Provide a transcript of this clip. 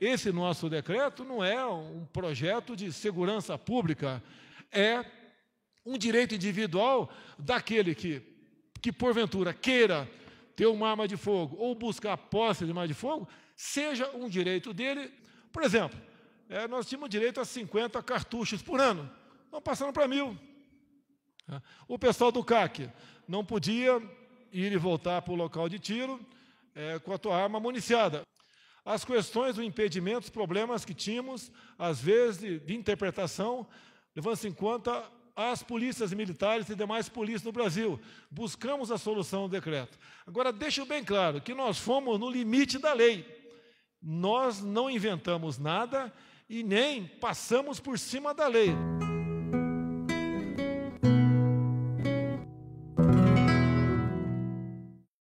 esse nosso decreto não é um projeto de segurança pública, é um direito individual daquele que, que porventura queira ter uma arma de fogo ou buscar posse de uma arma de fogo, seja um direito dele. Por exemplo, é, nós tínhamos direito a 50 cartuchos por ano, não passaram para mil. É, o pessoal do CAC não podia ir e voltar para o local de tiro é, com a tua arma municiada. As questões do impedimento, os problemas que tínhamos, às vezes, de, de interpretação, levando-se em conta as polícias militares e demais polícias no Brasil. Buscamos a solução do decreto. Agora, deixo bem claro que nós fomos no limite da lei. Nós não inventamos nada e nem passamos por cima da lei.